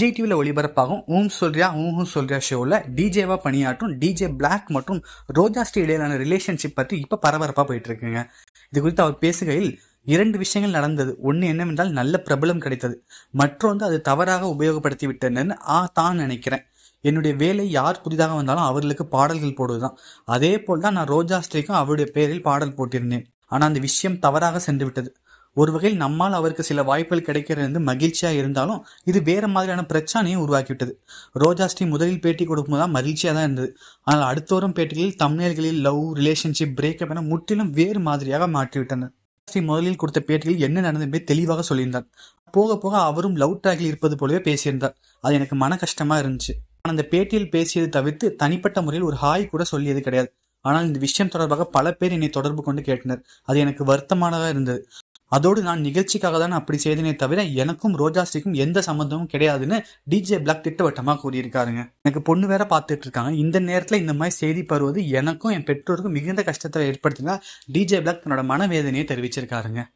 விஜய் டிவியில் ஒளிபரப்பாகும் ஊம் சொல்றியா ஊஹும் சொல்றியா ஷோவில் டிஜேவாக பணியாற்றும் டிஜே பிளாக் மற்றும் ரோஜாஸ்ரீ இடையிலான ரிலேஷன்ஷிப் பற்றி இப்போ பரபரப்பாக போயிட்டு இருக்குங்க இது குறித்து அவர் பேசுகையில் இரண்டு விஷயங்கள் நடந்தது ஒன்று என்னவென்றால் நல்ல பிரபலம் கிடைத்தது மற்றொன்று அது தவறாக உபயோகப்படுத்தி விட்டனர் ஆ தான் நினைக்கிறேன் என்னுடைய வேலை யார் புதிதாக வந்தாலும் அவர்களுக்கு பாடல்கள் போடுவதுதான் அதே போல் தான் நான் ரோஜாஸ்ரீக்கும் அவருடைய பேரில் பாடல் போட்டிருந்தேன் ஆனால் அந்த விஷயம் தவறாக சென்று விட்டது ஒரு வகையில் நம்மால் அவருக்கு சில வாய்ப்புகள் கிடைக்கிறது மகிழ்ச்சியாக இருந்தாலும் இது வேறு மாதிரியான பிரச்சனையும் உருவாக்கிவிட்டது ரோஜா ஸ்ரீ முதலில் பேட்டி கொடுக்கும் போது மகிழ்ச்சியாக தான் இருந்தது ஆனால் வரும் பேட்டிகளில் தமிழர்களில் லவ் ரிலேஷன்ஷிப் பிரேக்கப் என முற்றிலும் வேறு மாதிரியாக மாற்றிவிட்டனர் ஸ்ரீ முதலில் கொடுத்த பேட்டியில் என்ன நடந்தது தெளிவாக சொல்லியிருந்தார் போக போக அவரும் லவ் ட்ராக்கில் இருப்பது போலவே பேசியிருந்தார் அது எனக்கு மன கஷ்டமாக இருந்துச்சு ஆனால் அந்த பேட்டியில் பேசியது தவிர்த்து தனிப்பட்ட முறையில் ஒரு ஹாய் கூட சொல்லியது கிடையாது ஆனால் இந்த விஷயம் தொடர்பாக பல பேர் என்னை தொடர்பு கொண்டு கேட்டனர் அது எனக்கு வருத்தமானதாக இருந்தது அதோடு நான் நிகழ்ச்சிக்காக தான் அப்படி செய்தனே தவிர எனக்கும் ரோஜாஸ்ரீக்கும் எந்த சம்மந்தமும் கிடையாதுன்னு டிஜே பிளாக் திட்டவட்டமாக கூறியிருக்காருங்க எனக்கு பொண்ணு வேற பார்த்துட்டு இருக்காங்க இந்த நேரத்தில் இந்த மாதிரி செய்தி பருவது எனக்கும் என் பெற்றோருக்கும் மிகுந்த கஷ்டத்தை ஏற்படுத்தினா டிஜே பிளாக் தன்னோட மனவேதனையை தெரிவிச்சிருக்காருங்க